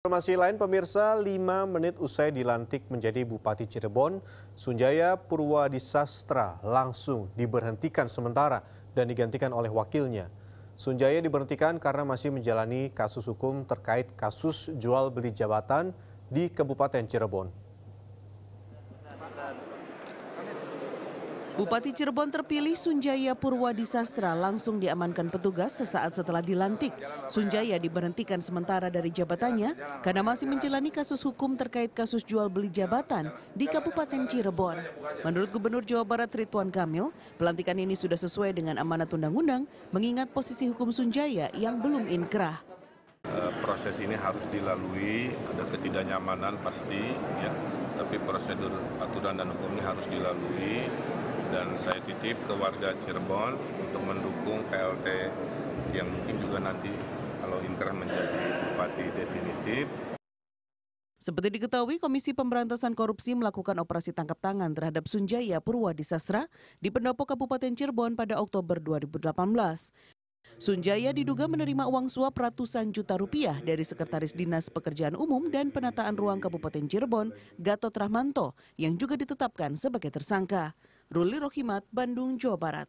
Informasi lain pemirsa, 5 menit usai dilantik menjadi Bupati Cirebon, Sunjaya Purwadisastra langsung diberhentikan sementara dan digantikan oleh wakilnya. Sunjaya diberhentikan karena masih menjalani kasus hukum terkait kasus jual beli jabatan di Kabupaten Cirebon. Bupati Cirebon terpilih Sunjaya Purwadi Sastra langsung diamankan petugas sesaat setelah dilantik. Sunjaya diberhentikan sementara dari jabatannya karena masih menjalani kasus hukum terkait kasus jual beli jabatan di Kabupaten Cirebon. Menurut Gubernur Jawa Barat Ridwan Kamil, pelantikan ini sudah sesuai dengan amanat undang-undang mengingat posisi hukum Sunjaya yang belum inkrah. Eh, proses ini harus dilalui, ada ketidaknyamanan pasti, ya. tapi prosedur aturan dan hukum ini harus dilalui dan saya titip ke warga Cirebon untuk mendukung KLT yang mungkin juga nanti kalau Inkrah menjadi bupati definitif. Seperti diketahui, Komisi Pemberantasan Korupsi melakukan operasi tangkap tangan terhadap Sunjaya Purwadi Sastra di Pendopo Kabupaten Cirebon pada Oktober 2018. Sunjaya diduga menerima uang suap ratusan juta rupiah dari Sekretaris Dinas Pekerjaan Umum dan Penataan Ruang Kabupaten Cirebon, Gatot Rahmanto, yang juga ditetapkan sebagai tersangka ruli rohimat bandung jawa barat